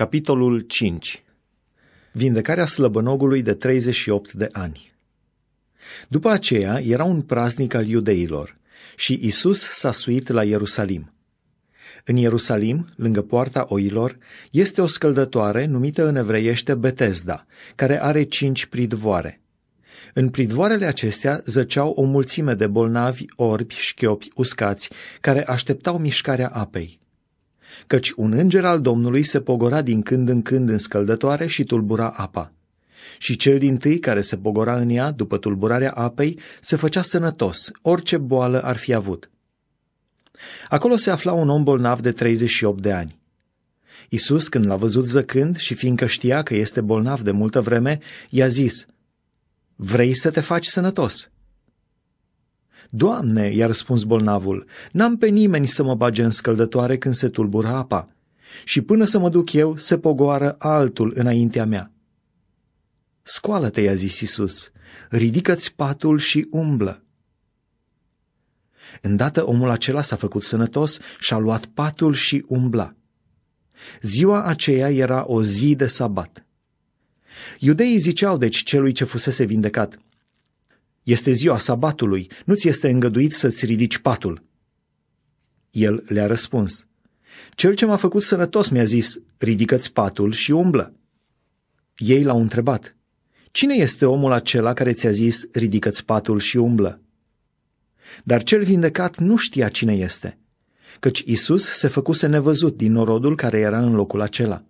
Capitolul 5. Vindecarea slăbănogului de 38 de ani. După aceea era un praznic al iudeilor și Isus s-a suit la Ierusalim. În Ierusalim, lângă poarta oilor, este o scăldătoare numită în evreiește Betesda, care are cinci pridvoare. În pridvoarele acestea zăceau o mulțime de bolnavi, orbi, șchiopi, uscați, care așteptau mișcarea apei căci un înger al Domnului se pogora din când în când în scăldătoare și tulbura apa. Și cel din tâi care se pogora în ea, după tulburarea apei, se făcea sănătos, orice boală ar fi avut. Acolo se afla un om bolnav de 38 de ani. Isus, când l-a văzut zăcând și fiindcă știa că este bolnav de multă vreme, i-a zis, Vrei să te faci sănătos?" Doamne, i-a răspuns bolnavul, n-am pe nimeni să mă bage în scăldătoare când se tulbură apa. Și până să mă duc eu, se pogoară altul înaintea mea. Scoală-te, i-a zis Isus, ridică-ți patul și umblă. Îndată omul acela s-a făcut sănătos și a luat patul și umbla. Ziua aceea era o zi de sabat. Iudeii ziceau deci celui ce fusese vindecat – este ziua sabatului, nu ți este îngăduit să-ți ridici patul. El le-a răspuns, Cel ce m-a făcut sănătos mi-a zis, ridică-ți patul și umblă. Ei l-au întrebat, Cine este omul acela care ți-a zis, ridică-ți patul și umblă? Dar cel vindecat nu știa cine este, căci Isus se făcuse nevăzut din norodul care era în locul acela.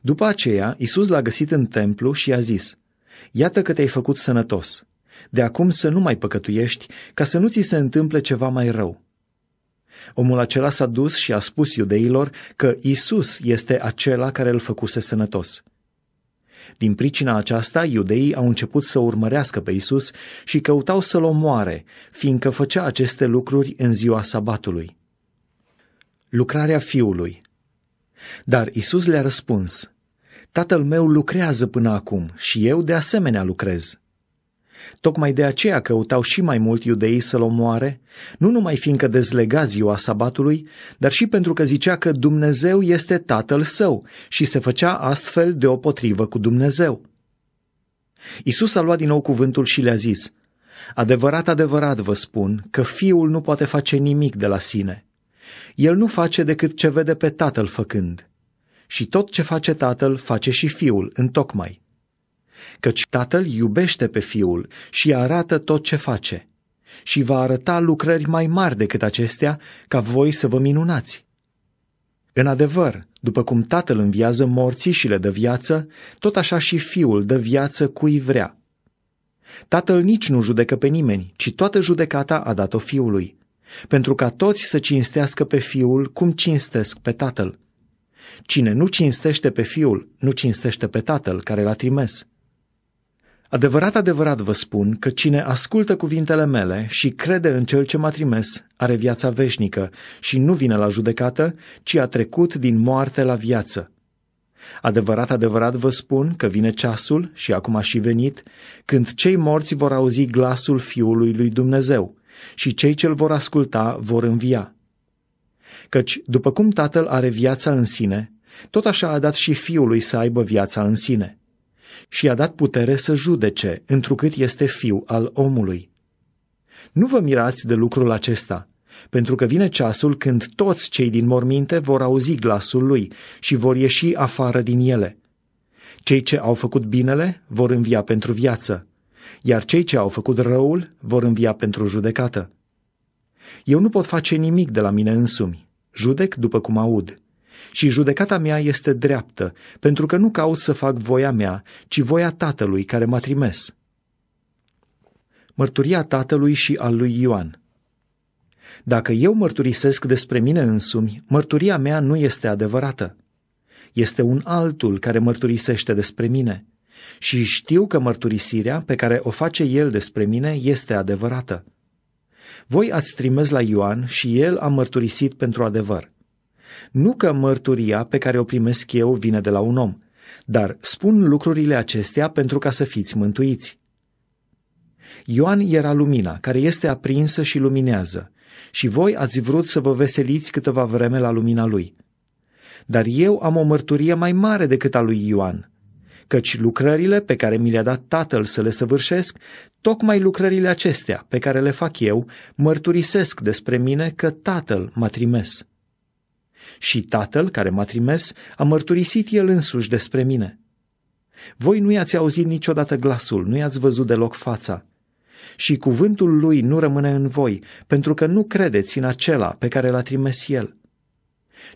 După aceea, Isus l-a găsit în templu și i-a zis, Iată că te-ai făcut sănătos, de acum să nu mai păcătuiești, ca să nu ți se întâmple ceva mai rău. Omul acela s-a dus și a spus iudeilor că Isus este acela care îl făcuse sănătos. Din pricina aceasta, iudeii au început să urmărească pe Isus și căutau să-l omoare, fiindcă făcea aceste lucruri în ziua sabatului. Lucrarea fiului Dar Isus le-a răspuns, Tatăl meu lucrează până acum și eu de asemenea lucrez. Tocmai de aceea căutau și mai mult iudeii să-l omoare, nu numai fiindcă dezlega ziua sabatului, dar și pentru că zicea că Dumnezeu este tatăl său și se făcea astfel deopotrivă cu Dumnezeu. Isus a luat din nou cuvântul și le-a zis, Adevărat, adevărat vă spun că fiul nu poate face nimic de la sine. El nu face decât ce vede pe tatăl făcând. Și tot ce face tatăl, face și fiul, întocmai căci tatăl iubește pe fiul și arată tot ce face și va arăta lucrări mai mari decât acestea ca voi să vă minunați. În adevăr, după cum tatăl înviază morții și le dă viață, tot așa și fiul dă viață cui vrea. Tatăl nici nu judecă pe nimeni, ci toată judecata a dat-o fiului, pentru ca toți să cinstească pe fiul cum cinstesc pe tatăl. Cine nu cinstește pe fiul, nu cinstește pe tatăl care l-a trimis. Adevărat, adevărat vă spun că cine ascultă cuvintele mele și crede în cel ce m-a trimis are viața veșnică și nu vine la judecată, ci a trecut din moarte la viață. Adevărat, adevărat vă spun că vine ceasul, și acum a și venit, când cei morți vor auzi glasul Fiului lui Dumnezeu și cei ce-l vor asculta vor învia. Căci, după cum Tatăl are viața în sine, tot așa a dat și Fiului să aibă viața în sine – și i-a dat putere să judece, întrucât este fiu al omului. Nu vă mirați de lucrul acesta, pentru că vine ceasul când toți cei din morminte vor auzi glasul lui și vor ieși afară din ele. Cei ce au făcut binele vor învia pentru viață, iar cei ce au făcut răul vor învia pentru judecată. Eu nu pot face nimic de la mine însumi, judec după cum aud. Și judecata mea este dreaptă, pentru că nu caut să fac voia mea, ci voia Tatălui care m-a trimis. Mărturia Tatălui și a lui Ioan Dacă eu mărturisesc despre mine însumi, mărturia mea nu este adevărată. Este un altul care mărturisește despre mine și știu că mărturisirea pe care o face el despre mine este adevărată. Voi ați trimis la Ioan și el a mărturisit pentru adevăr. Nu că mărturia pe care o primesc eu vine de la un om, dar spun lucrurile acestea pentru ca să fiți mântuiți. Ioan era lumina, care este aprinsă și luminează, și voi ați vrut să vă veseliți câteva vreme la lumina lui. Dar eu am o mărturie mai mare decât a lui Ioan, căci lucrările pe care mi le-a dat Tatăl să le săvârșesc, tocmai lucrările acestea pe care le fac eu, mărturisesc despre mine că Tatăl m-a trimis. Și tatăl care m-a trimis a mărturisit el însuși despre mine. Voi nu i-ați auzit niciodată glasul, nu i-ați văzut deloc fața. Și cuvântul lui nu rămâne în voi, pentru că nu credeți în acela pe care l-a trimis el.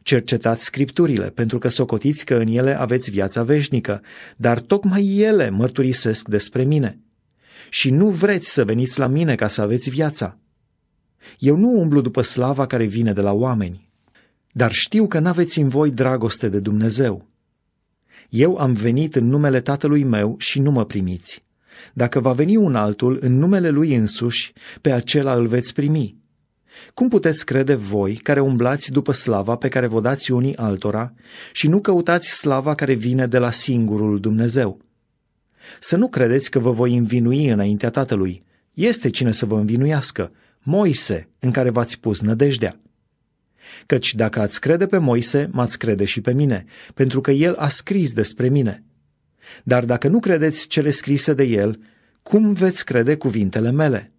Cercetați scripturile, pentru că socotiți că în ele aveți viața veșnică, dar tocmai ele mărturisesc despre mine. Și nu vreți să veniți la mine ca să aveți viața. Eu nu umblu după slava care vine de la oameni dar știu că n-aveți în voi dragoste de Dumnezeu. Eu am venit în numele Tatălui meu și nu mă primiți. Dacă va veni un altul în numele lui însuși, pe acela îl veți primi. Cum puteți crede voi, care umblați după slava pe care vă dați unii altora și nu căutați slava care vine de la singurul Dumnezeu? Să nu credeți că vă voi învinui înaintea Tatălui. Este cine să vă învinuiască, Moise, în care v-ați pus nădejdea. Căci dacă ați crede pe Moise, m-ați crede și pe mine, pentru că el a scris despre mine. Dar dacă nu credeți cele scrise de el, cum veți crede cuvintele mele?'